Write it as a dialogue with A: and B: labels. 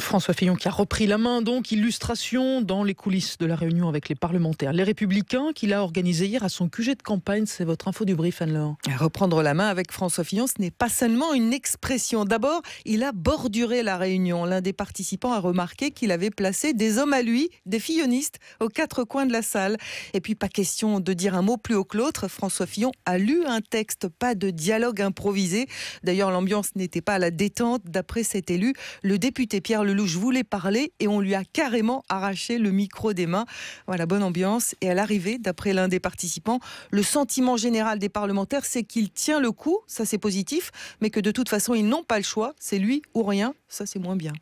A: François Fillon qui a repris la main, donc illustration dans les coulisses de la réunion avec les parlementaires. Les
B: Républicains qu'il a organisé hier à son QG de campagne, c'est votre info du brief, Anne-Laure. Reprendre la main avec François Fillon, ce n'est pas seulement une expression. D'abord, il a borduré la réunion. L'un des participants a remarqué qu'il avait placé des hommes à lui, des fillonistes, aux quatre coins de la salle. Et puis, pas question de dire un mot plus haut que l'autre. François Fillon a lu un texte, pas de dialogue improvisé. D'ailleurs, l'ambiance n'était pas à la détente. D'après cet élu, le député Pierre Gérard Lelouch voulait parler et on lui a carrément arraché le micro des mains. Voilà, bonne ambiance. Et à l'arrivée, d'après l'un des participants, le sentiment général des parlementaires, c'est qu'il tient le coup, ça c'est positif, mais que de toute façon, ils n'ont pas le choix, c'est lui ou rien, ça c'est moins bien.